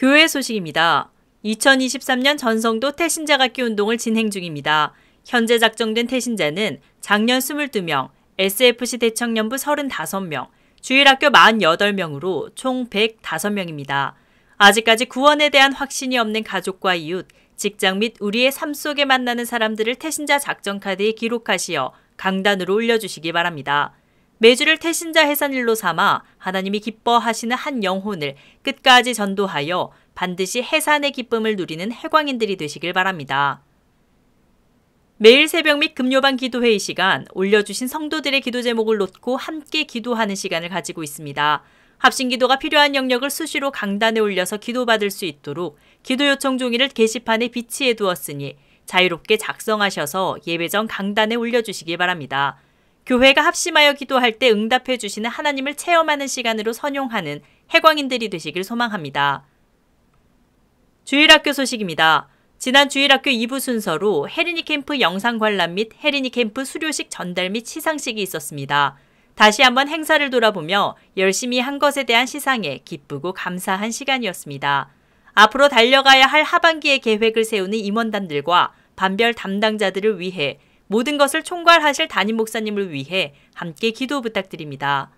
교회 소식입니다. 2023년 전성도 태신자 갖기 운동을 진행 중입니다. 현재 작정된 태신자는 작년 22명, SFC 대청년부 35명, 주일학교 48명으로 총 105명입니다. 아직까지 구원에 대한 확신이 없는 가족과 이웃, 직장 및 우리의 삶 속에 만나는 사람들을 태신자 작전 카드에 기록하시어 강단으로 올려주시기 바랍니다. 매주를 태신자 해산일로 삼아 하나님이 기뻐하시는 한 영혼을 끝까지 전도하여 반드시 해산의 기쁨을 누리는 해광인들이 되시길 바랍니다. 매일 새벽 및 금요반 기도회의 시간, 올려주신 성도들의 기도 제목을 놓고 함께 기도하는 시간을 가지고 있습니다. 합신 기도가 필요한 영역을 수시로 강단에 올려서 기도받을 수 있도록 기도 요청 종이를 게시판에 비치해 두었으니 자유롭게 작성하셔서 예배 전 강단에 올려주시기 바랍니다. 교회가 합심하여 기도할 때 응답해 주시는 하나님을 체험하는 시간으로 선용하는 해광인들이 되시길 소망합니다. 주일학교 소식입니다. 지난 주일학교 2부 순서로 해리니 캠프 영상 관람 및해리니 캠프 수료식 전달 및 시상식이 있었습니다. 다시 한번 행사를 돌아보며 열심히 한 것에 대한 시상에 기쁘고 감사한 시간이었습니다. 앞으로 달려가야 할 하반기의 계획을 세우는 임원단들과 반별 담당자들을 위해 모든 것을 총괄하실 담임 목사님을 위해 함께 기도 부탁드립니다.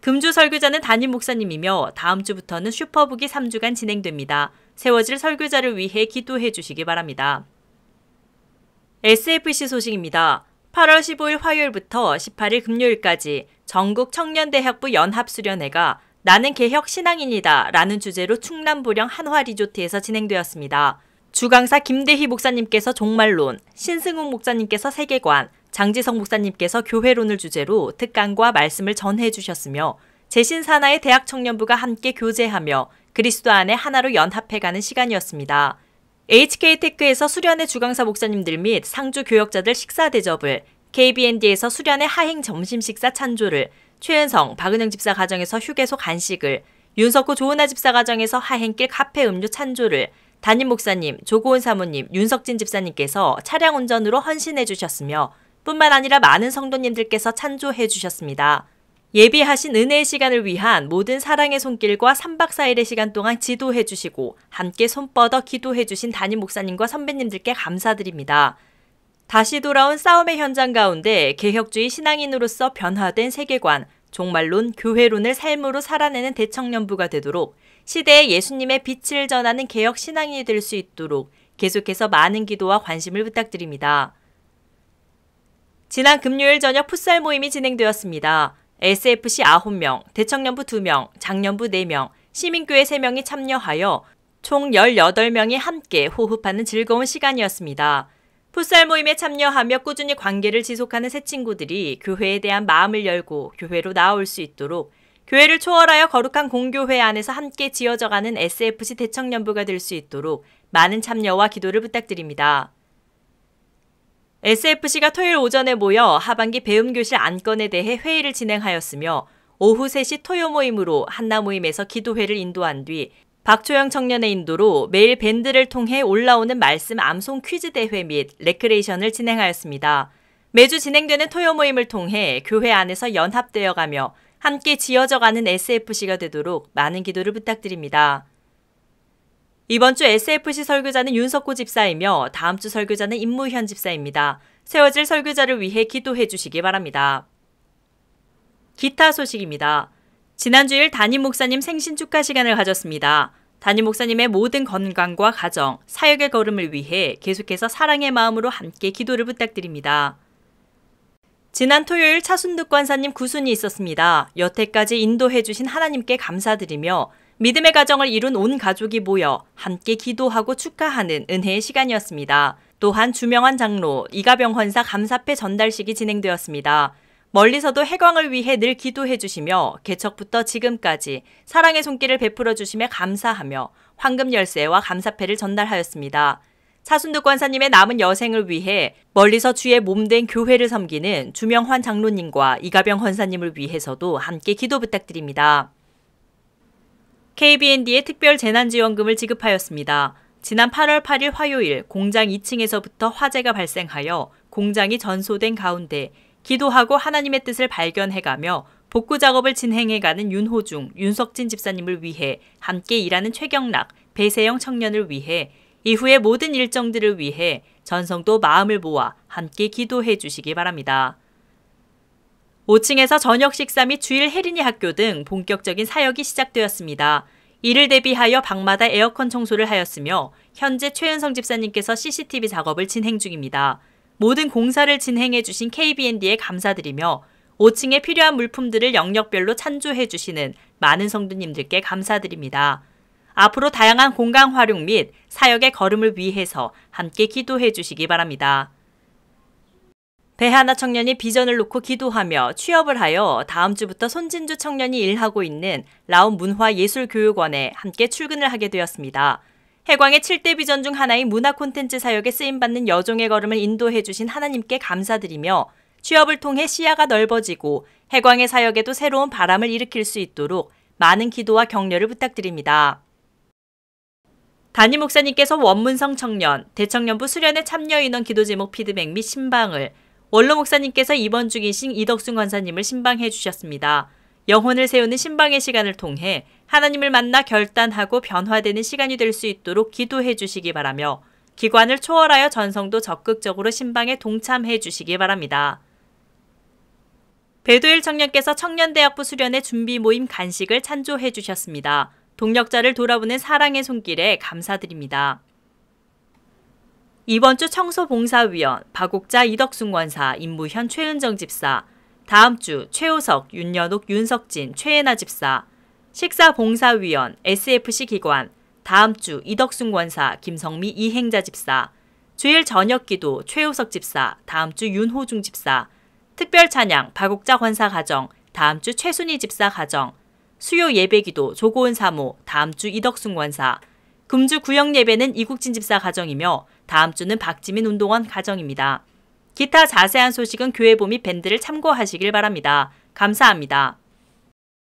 금주 설교자는 담임 목사님이며 다음 주부터는 슈퍼북이 3주간 진행됩니다. 세워질 설교자를 위해 기도해 주시기 바랍니다. SFC 소식입니다. 8월 15일 화요일부터 18일 금요일까지 전국 청년대학부 연합수련회가 나는 개혁 신앙인이다 라는 주제로 충남 보령 한화 리조트에서 진행되었습니다. 주강사 김대희 목사님께서 종말론, 신승훈 목사님께서 세계관, 장지성 목사님께서 교회론을 주제로 특강과 말씀을 전해 주셨으며 재신사나의 대학 청년부가 함께 교제하며 그리스도 안에 하나로 연합해가는 시간이었습니다. HK테크에서 수련회 주강사 목사님들 및 상주 교역자들 식사 대접을, KBND에서 수련회 하행 점심 식사 찬조를, 최은성, 박은영 집사 가정에서 휴게소 간식을, 윤석호 조은하 집사 가정에서 하행길 카페 음료 찬조를, 담임 목사님, 조고은 사모님, 윤석진 집사님께서 차량 운전으로 헌신해 주셨으며 뿐만 아니라 많은 성도님들께서 찬조해 주셨습니다. 예비하신 은혜의 시간을 위한 모든 사랑의 손길과 3박 4일의 시간 동안 지도해 주시고 함께 손뻗어 기도해 주신 담임 목사님과 선배님들께 감사드립니다. 다시 돌아온 싸움의 현장 가운데 개혁주의 신앙인으로서 변화된 세계관, 종말론, 교회론을 삶으로 살아내는 대청년부가 되도록 시대에 예수님의 빛을 전하는 개혁 신앙이될 수 있도록 계속해서 많은 기도와 관심을 부탁드립니다. 지난 금요일 저녁 풋살 모임이 진행되었습니다. SFC 9명, 대청년부 2명, 장년부 4명, 시민교회 3명이 참여하여 총 18명이 함께 호흡하는 즐거운 시간이었습니다. 풋살 모임에 참여하며 꾸준히 관계를 지속하는 새 친구들이 교회에 대한 마음을 열고 교회로 나올 수 있도록 교회를 초월하여 거룩한 공교회 안에서 함께 지어져가는 SFC 대청년부가 될 수 있도록 많은 참여와 기도를 부탁드립니다. SFC가 토요일 오전에 모여 하반기 배움교실 안건에 대해 회의를 진행하였으며 오후 3시 토요 모임으로 한나 모임에서 기도회를 인도한 뒤 박초영 청년의 인도로 매일 밴드를 통해 올라오는 말씀 암송 퀴즈 대회 및 레크레이션을 진행하였습니다. 매주 진행되는 토요 모임을 통해 교회 안에서 연합되어 가며 함께 지어져가는 SFC가 되도록 많은 기도를 부탁드립니다. 이번 주 SFC 설교자는 윤석호 집사이며 다음 주 설교자는 임무현 집사입니다. 세워질 설교자를 위해 기도해 주시기 바랍니다. 기타 소식입니다. 지난주일 담임 목사님 생신 축하 시간을 가졌습니다. 담임 목사님의 모든 건강과 가정, 사역의 걸음을 위해 계속해서 사랑의 마음으로 함께 기도를 부탁드립니다. 지난 토요일 차순득 관사님 구순이 있었습니다. 여태까지 인도해주신 하나님께 감사드리며 믿음의 가정을 이룬 온 가족이 모여 함께 기도하고 축하하는 은혜의 시간이었습니다. 또한 주명한 장로 이가병 헌사 감사패 전달식이 진행되었습니다. 멀리서도 해광을 위해 늘 기도해 주시며 개척부터 지금까지 사랑의 손길을 베풀어 주심에 감사하며 황금 열쇠와 감사패를 전달하였습니다. 사순득 권사님의 남은 여생을 위해 멀리서 주의 몸된 교회를 섬기는 주명환 장로님과 이가병 권사님을 위해서도 함께 기도 부탁드립니다. KBND의 특별 재난지원금을 지급하였습니다. 지난 8월 8일 화요일 공장 2층에서부터 화재가 발생하여 공장이 전소된 가운데 기도하고 하나님의 뜻을 발견해가며 복구 작업을 진행해가는 윤호중, 윤석진 집사님을 위해 함께 일하는 최경락, 배세영 청년을 위해 이후의 모든 일정들을 위해 전성도 마음을 모아 함께 기도해 주시기 바랍니다. 5층에서 저녁 식사 및 주일 해린이 학교 등 본격적인 사역이 시작되었습니다. 이를 대비하여 방마다 에어컨 청소를 하였으며 현재 최은성 집사님께서 CCTV 작업을 진행 중입니다. 모든 공사를 진행해 주신 KBND에 감사드리며 5층에 필요한 물품들을 영역별로 찬조해 주시는 많은 성도님들께 감사드립니다. 앞으로 다양한 공간 활용 및 사역의 걸음을 위해서 함께 기도해 주시기 바랍니다. 배하나 청년이 비전을 놓고 기도하며 취업을 하여 다음 주부터 손진주 청년이 일하고 있는 라온 문화예술교육원에 함께 출근을 하게 되었습니다. 해광의 7대 비전 중 하나인 문화 콘텐츠 사역에 쓰임받는 여종의 걸음을 인도해 주신 하나님께 감사드리며 취업을 통해 시야가 넓어지고 해광의 사역에도 새로운 바람을 일으킬 수 있도록 많은 기도와 격려를 부탁드립니다. 담임 목사님께서 원문성 청년, 대청년부 수련회 참여 인원 기도 제목 피드백 및 신방을, 원로 목사님께서 입원 중이신 이덕순 권사님을 신방해 주셨습니다. 영혼을 세우는 신방의 시간을 통해 하나님을 만나 결단하고 변화되는 시간이 될 수 있도록 기도해 주시기 바라며 기관을 초월하여 전성도 적극적으로 신방에 동참해 주시기 바랍니다. 배도일 청년께서 청년대학부 수련회 준비 모임 간식을 찬조해 주셨습니다. 동력자를 돌아보는 사랑의 손길에 감사드립니다. 이번 주 청소봉사위원 박옥자 이덕순 권사 임무현 최은정 집사 다음 주 최호석 윤연옥 윤석진 최애나 집사 식사봉사위원 SFC 기관 다음 주 이덕순 권사 김성미 이행자 집사 주일 저녁기도 최호석 집사 다음 주 윤호중 집사 특별 찬양 박옥자 권사 가정 다음 주 최순희 집사 가정 수요 예배기도 조고은 사모, 다음 주 이덕순 권사, 금주 구역 예배는 이국진 집사 가정이며 다음 주는 박지민 운동원 가정입니다. 기타 자세한 소식은 교회봄이 밴드를 참고하시길 바랍니다. 감사합니다.